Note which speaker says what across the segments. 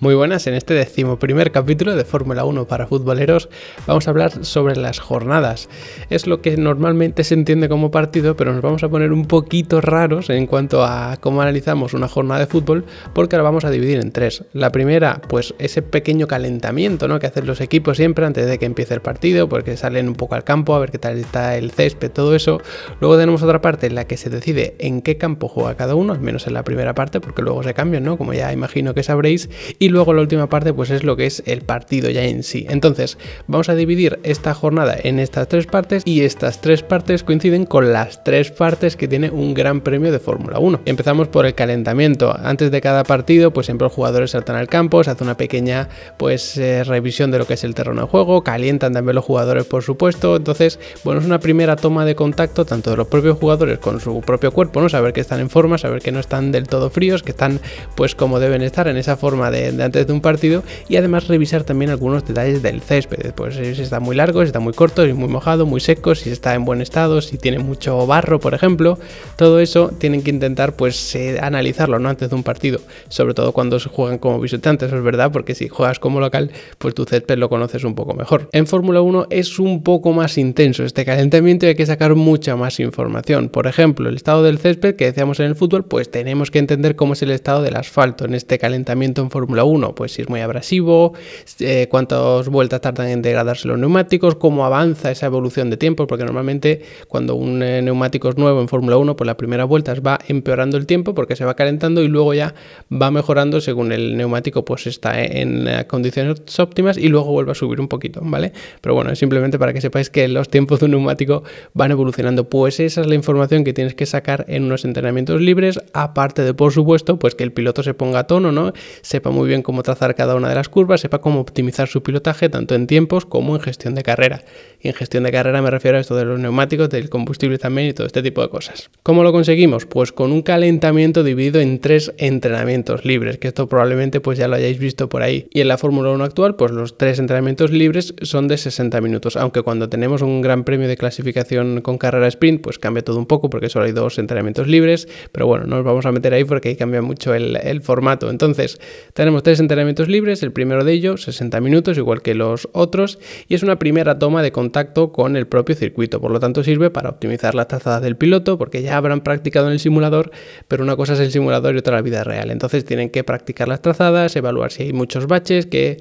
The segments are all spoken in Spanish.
Speaker 1: Muy buenas, en este decimoprimer capítulo de Fórmula 1 para futboleros vamos a hablar sobre las jornadas. Es lo que normalmente se entiende como partido, pero nos vamos a poner un poquito raros en cuanto a cómo analizamos una jornada de fútbol, porque la vamos a dividir en tres. La primera, pues ese pequeño calentamiento ¿no? que hacen los equipos siempre antes de que empiece el partido, porque salen un poco al campo a ver qué tal está el césped, todo eso. Luego tenemos otra parte en la que se decide en qué campo juega cada uno, al menos en la primera parte, porque luego se cambian, ¿no? Como ya imagino que sabréis. Y luego la última parte pues es lo que es el partido ya en sí. Entonces vamos a dividir esta jornada en estas tres partes y estas tres partes coinciden con las tres partes que tiene un gran premio de Fórmula 1. Empezamos por el calentamiento. Antes de cada partido pues siempre los jugadores saltan al campo, se hace una pequeña pues eh, revisión de lo que es el terreno de juego, calientan también los jugadores por supuesto. Entonces bueno es una primera toma de contacto tanto de los propios jugadores con su propio cuerpo, ¿no? saber que están en forma, saber que no están del todo fríos, que están pues como deben estar en esa forma de antes de un partido y además revisar también algunos detalles del césped, pues si está muy largo, si está muy corto, si muy mojado, muy seco, si está en buen estado, si tiene mucho barro, por ejemplo, todo eso tienen que intentar pues eh, analizarlo no antes de un partido, sobre todo cuando se juegan como visitantes, es verdad, porque si juegas como local, pues tu césped lo conoces un poco mejor. En Fórmula 1 es un poco más intenso este calentamiento y hay que sacar mucha más información. Por ejemplo, el estado del césped que decíamos en el fútbol, pues tenemos que entender cómo es el estado del asfalto en este calentamiento en Fórmula 1 uno, pues si es muy abrasivo, eh, cuántas vueltas tardan en degradarse los neumáticos, cómo avanza esa evolución de tiempo, porque normalmente cuando un eh, neumático es nuevo en Fórmula 1, pues la primera vueltas va empeorando el tiempo porque se va calentando y luego ya va mejorando según el neumático pues está en condiciones óptimas y luego vuelve a subir un poquito, ¿vale? Pero bueno, es simplemente para que sepáis que los tiempos de un neumático van evolucionando, pues esa es la información que tienes que sacar en unos entrenamientos libres, aparte de por supuesto, pues que el piloto se ponga a tono, ¿no? Sepa muy bien cómo trazar cada una de las curvas, sepa cómo optimizar su pilotaje tanto en tiempos como en gestión de carrera. Y en gestión de carrera me refiero a esto de los neumáticos, del combustible también y todo este tipo de cosas. ¿Cómo lo conseguimos? Pues con un calentamiento dividido en tres entrenamientos libres, que esto probablemente pues ya lo hayáis visto por ahí. Y en la Fórmula 1 actual, pues los tres entrenamientos libres son de 60 minutos, aunque cuando tenemos un gran premio de clasificación con carrera sprint, pues cambia todo un poco porque solo hay dos entrenamientos libres, pero bueno, no nos vamos a meter ahí porque ahí cambia mucho el, el formato. Entonces, tenemos tres entrenamientos libres, el primero de ellos 60 minutos igual que los otros y es una primera toma de contacto con el propio circuito, por lo tanto sirve para optimizar las trazadas del piloto porque ya habrán practicado en el simulador, pero una cosa es el simulador y otra la vida real, entonces tienen que practicar las trazadas, evaluar si hay muchos baches, qué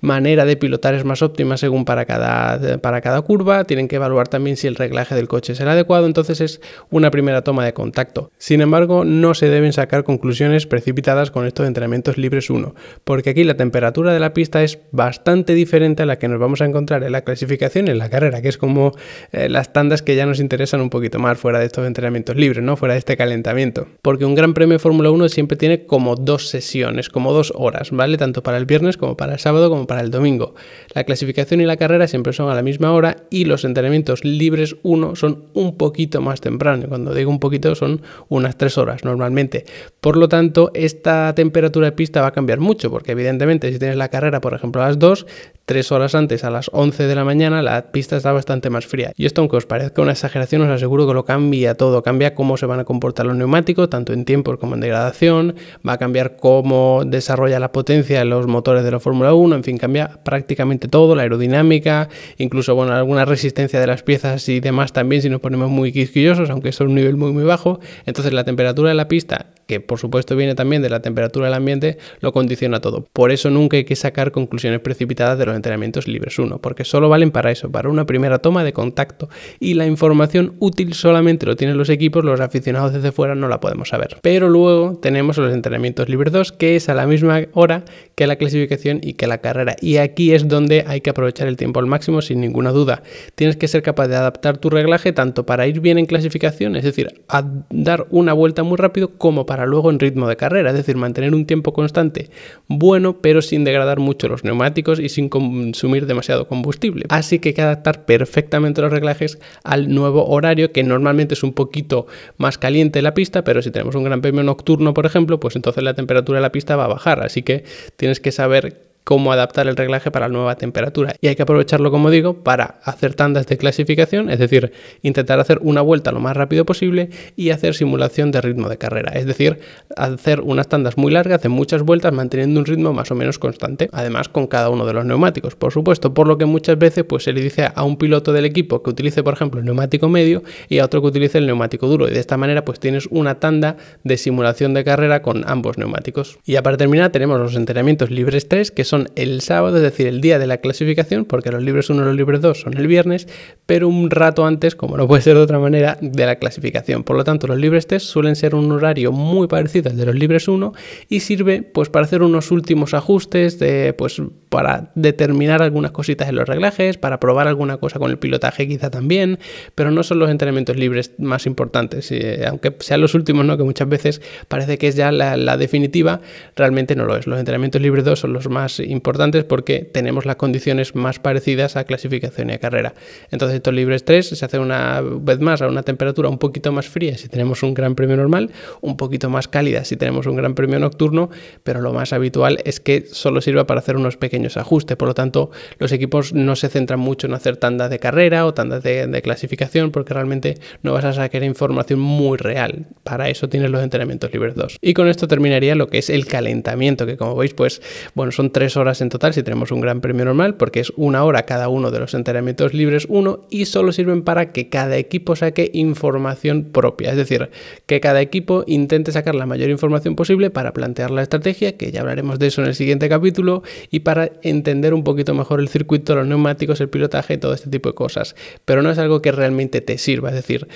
Speaker 1: manera de pilotar es más óptima según para cada, para cada curva, tienen que evaluar también si el reglaje del coche es el adecuado, entonces es una primera toma de contacto. Sin embargo, no se deben sacar conclusiones precipitadas con estos entrenamientos libres 1 porque aquí la temperatura de la pista es bastante diferente a la que nos vamos a encontrar en la clasificación y en la carrera, que es como eh, las tandas que ya nos interesan un poquito más fuera de estos entrenamientos libres, ¿no? Fuera de este calentamiento. Porque un gran premio de Fórmula 1 siempre tiene como dos sesiones, como dos horas, ¿vale? Tanto para el viernes como para el sábado como para el domingo. La clasificación y la carrera siempre son a la misma hora y los entrenamientos libres 1 son un poquito más temprano. Cuando digo un poquito son unas tres horas normalmente. Por lo tanto, esta temperatura de pista va a cambiar mucho mucho, porque evidentemente si tienes la carrera, por ejemplo, a las 2, 3 horas antes, a las 11 de la mañana, la pista está bastante más fría. Y esto, aunque os parezca una exageración, os aseguro que lo cambia todo. Cambia cómo se van a comportar los neumáticos, tanto en tiempos como en degradación. Va a cambiar cómo desarrolla la potencia los motores de la Fórmula 1. En fin, cambia prácticamente todo, la aerodinámica, incluso, bueno, alguna resistencia de las piezas y demás también si nos ponemos muy quisquillosos, aunque es un nivel muy, muy bajo. Entonces, la temperatura de la pista que por supuesto viene también de la temperatura del ambiente, lo condiciona todo. Por eso nunca hay que sacar conclusiones precipitadas de los entrenamientos libres 1, porque solo valen para eso, para una primera toma de contacto y la información útil solamente lo tienen los equipos, los aficionados desde fuera no la podemos saber. Pero luego tenemos los entrenamientos libres 2, que es a la misma hora que la clasificación y que la carrera. Y aquí es donde hay que aprovechar el tiempo al máximo sin ninguna duda. Tienes que ser capaz de adaptar tu reglaje tanto para ir bien en clasificación, es decir, a dar una vuelta muy rápido, como para luego en ritmo de carrera, es decir, mantener un tiempo constante bueno, pero sin degradar mucho los neumáticos y sin consumir demasiado combustible. Así que hay que adaptar perfectamente los reglajes al nuevo horario, que normalmente es un poquito más caliente la pista, pero si tenemos un gran premio nocturno, por ejemplo, pues entonces la temperatura de la pista va a bajar, así que tienes que saber cómo adaptar el reglaje para la nueva temperatura. Y hay que aprovecharlo, como digo, para hacer tandas de clasificación, es decir, intentar hacer una vuelta lo más rápido posible y hacer simulación de ritmo de carrera, es decir, hacer unas tandas muy largas hacer muchas vueltas manteniendo un ritmo más o menos constante, además con cada uno de los neumáticos, por supuesto, por lo que muchas veces pues, se le dice a un piloto del equipo que utilice, por ejemplo, el neumático medio y a otro que utilice el neumático duro, y de esta manera pues tienes una tanda de simulación de carrera con ambos neumáticos. Y ya para terminar tenemos los entrenamientos libres 3, que son son el sábado, es decir, el día de la clasificación, porque los Libres 1 y los Libres 2 son el viernes, pero un rato antes, como no puede ser de otra manera, de la clasificación. Por lo tanto, los libres test suelen ser un horario muy parecido al de los libres 1 y sirve pues para hacer unos últimos ajustes, de, pues para determinar algunas cositas en los reglajes, para probar alguna cosa con el pilotaje quizá también, pero no son los entrenamientos libres más importantes, eh, aunque sean los últimos, ¿no? que muchas veces parece que es ya la, la definitiva, realmente no lo es. Los entrenamientos libres 2 son los más importantes porque tenemos las condiciones más parecidas a clasificación y a carrera. Entonces, estos libres 3 se hacen una vez más a una temperatura un poquito más fría si tenemos un gran premio normal, un poquito más cálida si tenemos un gran premio nocturno, pero lo más habitual es que solo sirva para hacer unos pequeños ajustes. Por lo tanto, los equipos no se centran mucho en hacer tandas de carrera o tandas de, de clasificación porque realmente no vas a sacar información muy real. Para eso tienes los entrenamientos libres 2. Y con esto terminaría lo que es el calentamiento, que como veis, pues bueno, son tres horas en total si tenemos un gran premio normal, porque es una hora cada uno de los entrenamientos libres uno y solo sirven para que cada equipo saque información propia, es decir, que cada equipo intente sacar la mayor información posible para plantear la estrategia, que ya hablaremos de eso en el siguiente capítulo, y para entender un poquito mejor el circuito, los neumáticos, el pilotaje, y todo este tipo de cosas. Pero no es algo que realmente te sirva, es decir,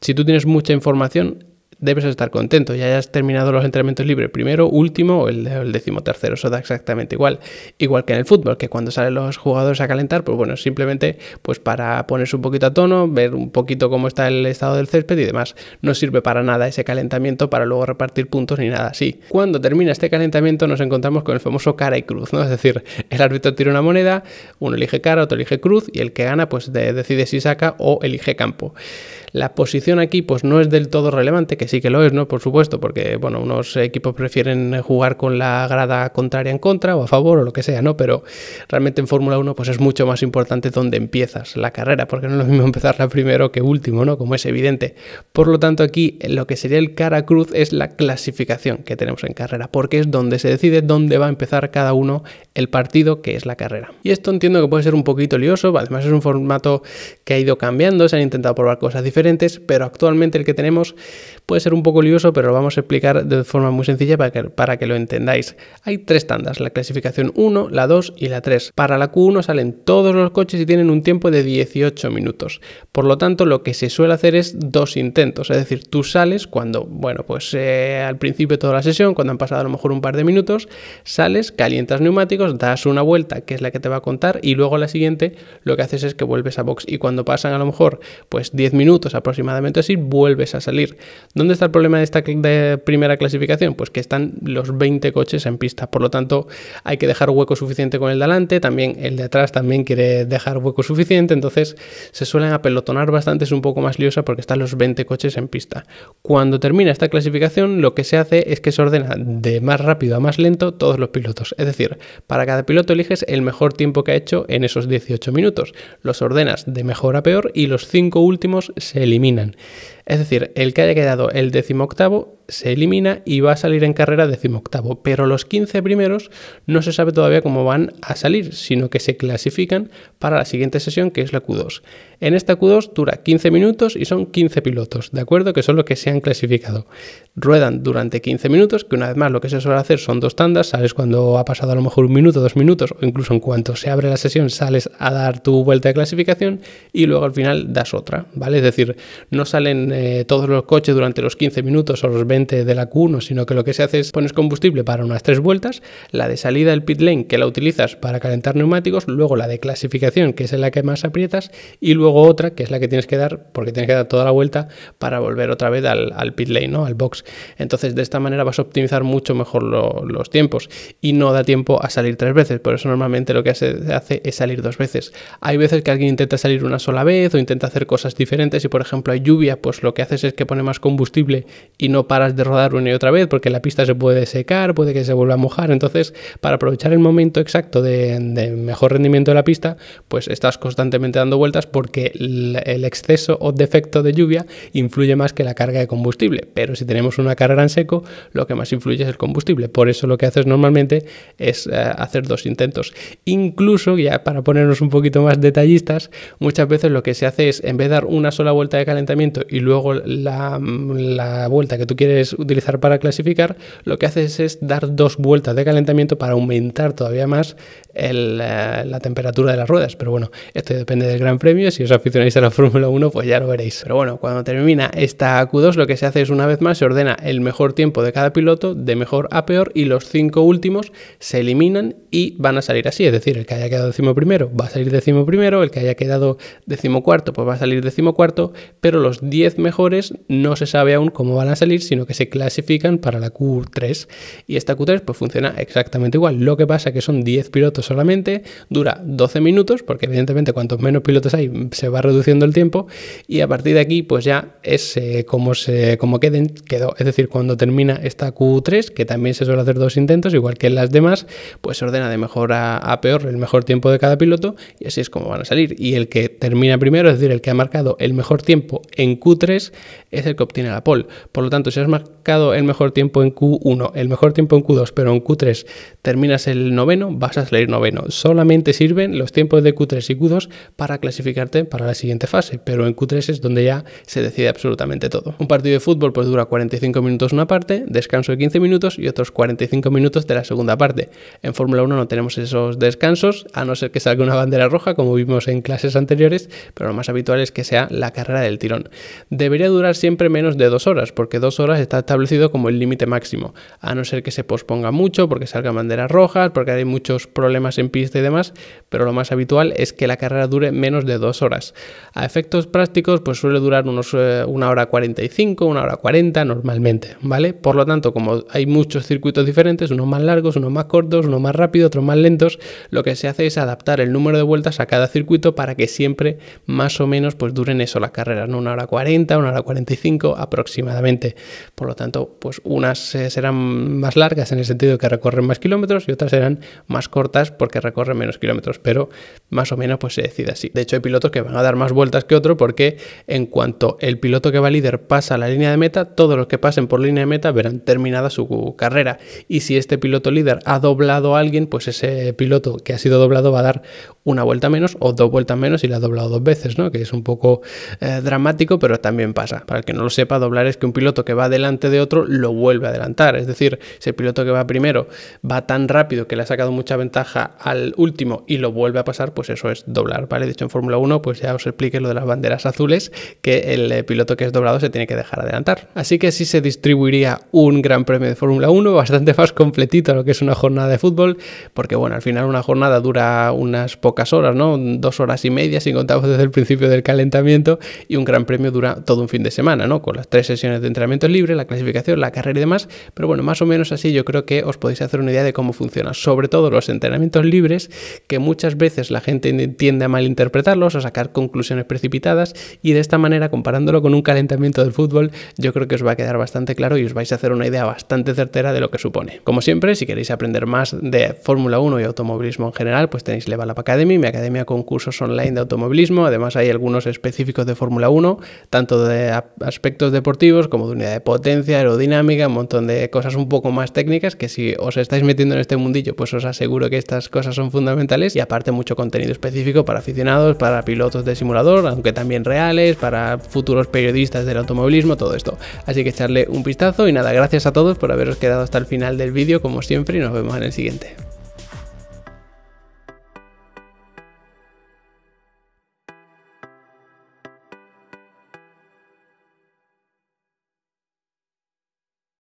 Speaker 1: si tú tienes mucha información, debes estar contento, ya hayas terminado los entrenamientos libres primero, último o el, décimo tercero, eso da exactamente igual. Igual que en el fútbol, que cuando salen los jugadores a calentar, pues bueno, simplemente pues para ponerse un poquito a tono, ver un poquito cómo está el estado del césped y demás. No sirve para nada ese calentamiento para luego repartir puntos ni nada así. Cuando termina este calentamiento nos encontramos con el famoso cara y cruz, ¿no? Es decir, el árbitro tira una moneda, uno elige cara, otro elige cruz y el que gana pues decide si saca o elige campo. La posición aquí pues no es del todo relevante, que sí que lo es, ¿no? Por supuesto, porque, bueno, unos equipos prefieren jugar con la grada contraria en contra o a favor o lo que sea, ¿no? Pero realmente en Fórmula 1 pues es mucho más importante dónde empiezas la carrera, porque no es lo mismo empezarla primero que último, ¿no? Como es evidente. Por lo tanto, aquí lo que sería el cara cruz es la clasificación que tenemos en carrera, porque es donde se decide dónde va a empezar cada uno el partido, que es la carrera. Y esto entiendo que puede ser un poquito lioso, además es un formato que ha ido cambiando, se han intentado probar cosas diferentes, pero actualmente el que tenemos pues ser un poco lioso, pero lo vamos a explicar de forma muy sencilla para que, para que lo entendáis. Hay tres tandas, la clasificación 1, la 2 y la 3. Para la Q1 salen todos los coches y tienen un tiempo de 18 minutos. Por lo tanto, lo que se suele hacer es dos intentos, es decir, tú sales cuando, bueno, pues eh, al principio de toda la sesión, cuando han pasado a lo mejor un par de minutos, sales, calientas neumáticos, das una vuelta, que es la que te va a contar, y luego la siguiente lo que haces es que vuelves a box y cuando pasan a lo mejor pues 10 minutos aproximadamente así, vuelves a salir. ¿Dónde está el problema de esta primera clasificación? Pues que están los 20 coches en pista, por lo tanto hay que dejar hueco suficiente con el de delante, también el de atrás también quiere dejar hueco suficiente, entonces se suelen apelotonar bastante, es un poco más liosa porque están los 20 coches en pista. Cuando termina esta clasificación, lo que se hace es que se ordena de más rápido a más lento todos los pilotos, es decir, para cada piloto eliges el mejor tiempo que ha hecho en esos 18 minutos, los ordenas de mejor a peor y los 5 últimos se eliminan. Es decir, el que haya quedado el décimo octavo se elimina y va a salir en carrera decimoctavo, pero los 15 primeros no se sabe todavía cómo van a salir, sino que se clasifican para la siguiente sesión que es la Q2. En esta Q2 dura 15 minutos y son 15 pilotos, ¿de acuerdo? Que son los que se han clasificado. Ruedan durante 15 minutos, que una vez más lo que se suele hacer son dos tandas, sales cuando ha pasado a lo mejor un minuto, dos minutos, o incluso en cuanto se abre la sesión sales a dar tu vuelta de clasificación y luego al final das otra, ¿vale? Es decir, no salen eh, todos los coches durante los 15 minutos o los 20 de la Q1, sino que lo que se hace es pones combustible para unas tres vueltas, la de salida del pit lane que la utilizas para calentar neumáticos, luego la de clasificación que es la que más aprietas y luego otra que es la que tienes que dar porque tienes que dar toda la vuelta para volver otra vez al, pit lane, ¿no? al box. Entonces de esta manera vas a optimizar mucho mejor los tiempos y no da tiempo a salir tres veces, por eso normalmente lo que se hace es salir dos veces. Hay veces que alguien intenta salir una sola vez o intenta hacer cosas diferentes y por ejemplo hay lluvia, pues lo que haces es que pone más combustible y no para de rodar una y otra vez porque la pista se puede secar, puede que se vuelva a mojar. Entonces, para aprovechar el momento exacto de, mejor rendimiento de la pista, pues estás constantemente dando vueltas porque el, exceso o defecto de lluvia influye más que la carga de combustible. Pero si tenemos una carrera en seco, lo que más influye es el combustible. Por eso lo que haces normalmente es eh, hacer dos intentos. Incluso, ya para ponernos un poquito más detallistas, muchas veces lo que se hace es, en vez de dar una sola vuelta de calentamiento y luego la, la vuelta que tú quieres es utilizar para clasificar, lo que haces es dar dos vueltas de calentamiento para aumentar todavía más eh, la, temperatura de las ruedas. Pero bueno, esto depende del Gran Premio. Si os aficionáis a la Fórmula 1, pues ya lo veréis. Pero bueno, cuando termina esta Q2, lo que se hace es una vez más se ordena el mejor tiempo de cada piloto, de mejor a peor, y los cinco últimos se eliminan y van a salir así. Es decir, el que haya quedado décimo primero va a salir décimo primero, el que haya quedado décimo cuarto, pues va a salir décimo cuarto, pero los diez mejores no se sabe aún cómo van a salir, sino que se clasifican para la Q3 y esta Q3 pues funciona exactamente igual. Lo que pasa que son 10 pilotos solamente, dura 12 minutos, porque evidentemente cuantos menos pilotos hay se va reduciendo el tiempo y a partir de aquí pues ya es como, se, como queden, quedó. Es decir, cuando termina esta Q3, que también se suele hacer dos intentos, igual que las demás, pues se ordena de mejor a, peor el mejor tiempo de cada piloto y así es como van a salir. Y el que termina primero, es decir, el que ha marcado el mejor tiempo en Q3 es el que obtiene la pole. Por lo tanto, si has marcado el mejor tiempo en Q1, el mejor tiempo en Q2, pero en Q3 terminas el noveno, vas a salir noveno. Solamente sirven los tiempos de Q3 y Q2 para clasificarte para la siguiente fase, pero en Q3 es donde ya se decide absolutamente todo. Un partido de fútbol pues dura 45 minutos una parte, descanso de 15 minutos y otros 45 minutos de la segunda parte. En Fórmula 1 no tenemos esos descansos, a no ser que salga una bandera roja, como vimos en clases anteriores, pero lo más habitual es que sea la carrera del tirón. Debería durar siempre menos de dos horas, porque dos horas está establecido como el límite máximo, a no ser que se posponga mucho porque salgan banderas rojas, porque hay muchos problemas en pista y demás, pero lo más habitual es que la carrera dure menos de dos horas. A efectos prácticos, pues suele durar unos eh, una hora 45, una hora 40 normalmente, ¿vale? Por lo tanto, como hay muchos circuitos diferentes, unos más largos, unos más cortos, unos más rápidos, otros más lentos, lo que se hace es adaptar el número de vueltas a cada circuito para que siempre más o menos pues duren eso las carreras, ¿no? Una hora 40, una hora 45 aproximadamente. Por lo tanto, pues unas serán más largas en el sentido de que recorren más kilómetros y otras serán más cortas porque recorren menos kilómetros, pero más o menos pues se decide así. De hecho, hay pilotos que van a dar más vueltas que otro porque en cuanto el piloto que va líder pasa la línea de meta, todos los que pasen por línea de meta verán terminada su carrera. Y si este piloto líder ha doblado a alguien, pues ese piloto que ha sido doblado va a dar una vuelta menos o dos vueltas menos y la ha doblado dos veces, ¿no? Que es un poco eh, dramático, pero también pasa. Para el que no lo sepa, doblar es que un piloto que va de delante de otro, lo vuelve a adelantar. Es decir, si el piloto que va primero va tan rápido que le ha sacado mucha ventaja al último y lo vuelve a pasar, pues eso es doblar, ¿vale? dicho en Fórmula 1, pues ya os expliqué lo de las banderas azules, que el eh, piloto que es doblado se tiene que dejar adelantar. Así que sí se distribuiría un gran premio de Fórmula 1, bastante más completito a lo que es una jornada de fútbol, porque bueno, al final una jornada dura unas pocas horas, ¿no? Dos horas y media, si contamos desde el principio del calentamiento, y un gran premio dura todo un fin de semana, ¿no? Con las tres sesiones de entrenamiento libre la clasificación, la carrera y demás, pero bueno, más o menos así yo creo que os podéis hacer una idea de cómo funciona, sobre todo los entrenamientos libres, que muchas veces la gente tiende a malinterpretarlos, a sacar conclusiones precipitadas y de esta manera, comparándolo con un calentamiento del fútbol, yo creo que os va a quedar bastante claro y os vais a hacer una idea bastante certera de lo que supone. Como siempre, si queréis aprender más de Fórmula 1 y automovilismo en general, pues tenéis Levalap Academy, mi academia con cursos online de automovilismo, además hay algunos específicos de Fórmula 1, tanto de aspectos deportivos como de unidad de pod potencia aerodinámica, un montón de cosas un poco más técnicas que si os estáis metiendo en este mundillo, pues os aseguro que estas cosas son fundamentales y aparte mucho contenido específico para aficionados, para pilotos de simulador, aunque también reales, para futuros periodistas del automovilismo, todo esto. Así que echarle un vistazo y nada, gracias a todos por haberos quedado hasta el final del vídeo como siempre y nos vemos en el siguiente.